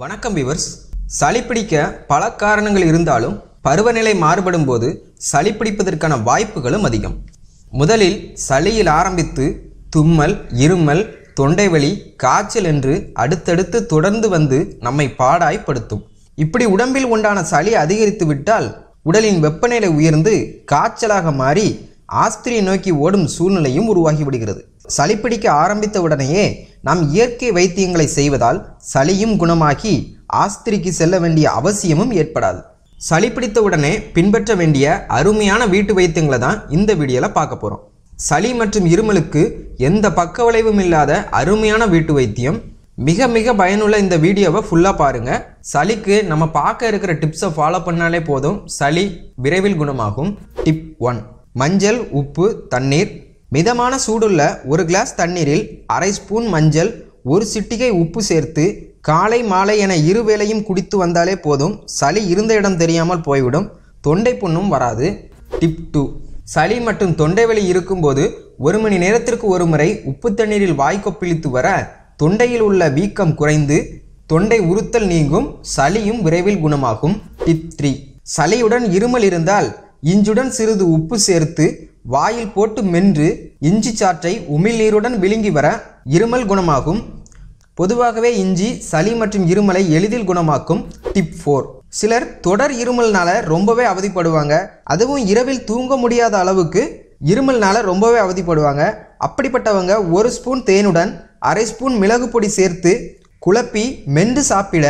வணக்கம் விவர்ஸ் சளி பிடிக்க பல காரணங்கள் இருந்தாலும் பருவநிலை மாறுபடும் போது சளி பிடிப்பதற்கான வாய்ப்புகளும் அதிகம் முதலில் சளியில் ஆரம்பித்து தும்மல் இருமல் தொண்டைவலி காய்ச்சல் என்று அடுத்தடுத்து தொடர்ந்து வந்து நம்மை பாடாய்ப்படுத்தும் இப்படி உடம்பில் உண்டான சளி அதிகரித்து விட்டால் உடலின் வெப்பநிலை உயர்ந்து காய்ச்சலாக மாறி ஆஸ்திரியை நோக்கி ஓடும் சூழ்நிலையும் உருவாகிவிடுகிறது சளி பிடிக்க ஆரம்பித்த உடனேயே நாம் இயற்கை வைத்தியங்களை செய்வதால் சளியும் குணமாகி ஆஸ்திரிக்கு செல்ல வேண்டிய அவசியமும் ஏற்படாது சளி பிடித்த உடனே பின்பற்ற வேண்டிய அருமையான வீட்டு வைத்தியங்களை தான் இந்த வீடியோவில் பார்க்க போகிறோம் சளி மற்றும் இருமலுக்கு எந்த பக்க விளைவும் இல்லாத அருமையான வீட்டு வைத்தியம் மிக மிக பயனுள்ள இந்த வீடியோவை ஃபுல்லாக பாருங்கள் சளிக்கு நம்ம பார்க்க இருக்கிற டிப்ஸை ஃபாலோ பண்ணாலே போதும் சளி விரைவில் குணமாகும் டிப் ஒன் மஞ்சள் உப்பு தண்ணீர் மிதமான சூடுள்ள ஒரு கிளாஸ் தண்ணீரில் அரை ஸ்பூன் மஞ்சள் ஒரு சிட்டிகை உப்பு சேர்த்து காலை மாலை என இரு வேளையும் குடித்து வந்தாலே போதும் சளி இருந்த இடம் தெரியாமல் போய்விடும் தொண்டை புண்ணும் வராது டிப் டூ சளி மற்றும் வலி இருக்கும்போது ஒரு மணி நேரத்திற்கு ஒரு முறை உப்பு தண்ணீரில் வாய்க்கொப்பிழித்து வர தொண்டையில் உள்ள வீக்கம் குறைந்து தொண்டை உறுத்தல் நீங்கும் சளியும் விரைவில் குணமாகும் டிப் த்ரீ சளியுடன் இருமல் இருந்தால் இஞ்சுடன் சிறிது உப்பு சேர்த்து வாயில் போட்டு மென்று இஞ்சி சாற்றை உமிழ்நீருடன் விழுங்கி வர இருமல் குணமாகும் பொதுவாகவே இஞ்சி சளி மற்றும் இருமலை எளிதில் குணமாக்கும் டிப் ஃபோர் சிலர் தொடர் இருமல்னால ரொம்பவே அவதிப்படுவாங்க அதுவும் இரவில் தூங்க முடியாத அளவுக்கு இருமல்னால ரொம்பவே அவதிப்படுவாங்க அப்படிப்பட்டவங்க ஒரு ஸ்பூன் தேனுடன் அரை ஸ்பூன் மிளகு பொடி சேர்த்து குழப்பி மென்று சாப்பிட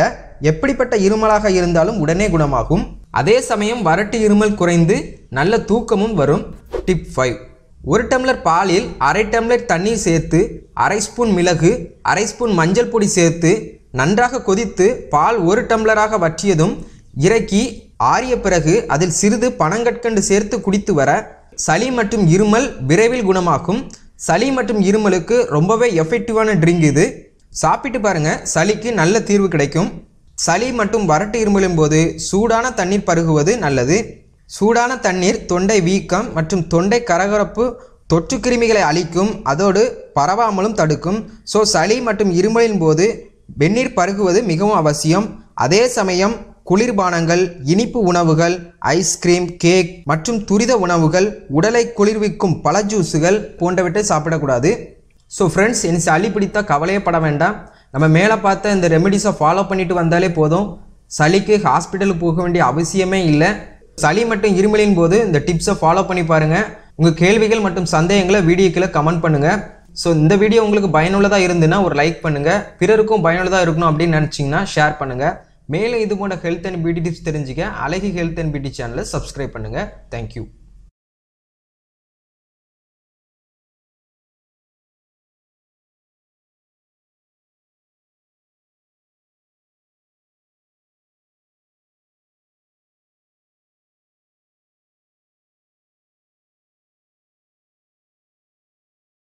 எப்படிப்பட்ட இருமலாக இருந்தாலும் உடனே குணமாகும் அதே சமயம் வறட்டு இருமல் குறைந்து நல்ல தூக்கமும் வரும் டிப் ஃபைவ் ஒரு டம்ளர் பாலில் அரை டம்ளர் தண்ணீர் சேர்த்து அரை ஸ்பூன் மிளகு அரை ஸ்பூன் மஞ்சள் பொடி சேர்த்து நன்றாக கொதித்து பால் ஒரு டம்ளராக வற்றியதும் இறக்கி ஆறிய பிறகு அதில் சிறிது பனங்கற்கண்டு சேர்த்து குடித்து வர சளி மற்றும் இருமல் விரைவில் குணமாகும் சளி மற்றும் இருமலுக்கு ரொம்பவே எஃபெக்டிவான ட்ரிங்க் இது சாப்பிட்டு பாருங்கள் சளிக்கு நல்ல தீர்வு கிடைக்கும் சளி மற்றும் வறட்டு இருமலும் போது சூடான தண்ணீர் பருகுவது நல்லது சூடான தண்ணீர் தொண்டை வீக்கம் மற்றும் தொண்டை கரகரப்பு தொற்று கிருமிகளை அழிக்கும் அதோடு பரவாமலும் தடுக்கும் ஸோ சளி மற்றும் இருமலின் போது வெந்நீர் பருகுவது மிகவும் அவசியம் அதே சமயம் குளிர்பானங்கள் இனிப்பு உணவுகள் ஐஸ்கிரீம் கேக் மற்றும் துரித உணவுகள் உடலை குளிர்விக்கும் பல ஜூஸுகள் போன்றவற்றை சாப்பிடக்கூடாது ஸோ ஃப்ரெண்ட்ஸ் என் சளி பிடித்த கவலையப்பட வேண்டாம் நம்ம மேலே பார்த்த இந்த ரெமெடிஸை ஃபாலோ பண்ணிட்டு வந்தாலே போதும் சளிக்கு ஹாஸ்பிட்டலுக்கு போக வேண்டிய அவசியமே இல்லை சளி மற்றும் இருமலின் போது இந்த டிப்ஸை ஃபாலோ பண்ணி பாருங்கள் உங்கள் கேள்விகள் மற்றும் சந்தேகங்களை வீடியோக்களை கமெண்ட் பண்ணுங்கள் ஸோ இந்த வீடியோ உங்களுக்கு பயனுள்ளதாக இருந்துன்னா ஒரு லைக் பண்ணுங்கள் பிறருக்கும் பயனுள்ளதாக இருக்கணும் அப்படின்னு நினச்சிங்கன்னா ஷேர் பண்ணுங்கள் மேலே இது போன்ற ஹெல்த் அண்ட் பியூட்டி டிப்ஸ் தெரிஞ்சுக்க அழகி ஹெல்த் அண்ட் பியூட்டி சேனலை சப்ஸ்கிரைப் பண்ணுங்கள் தேங்க்யூ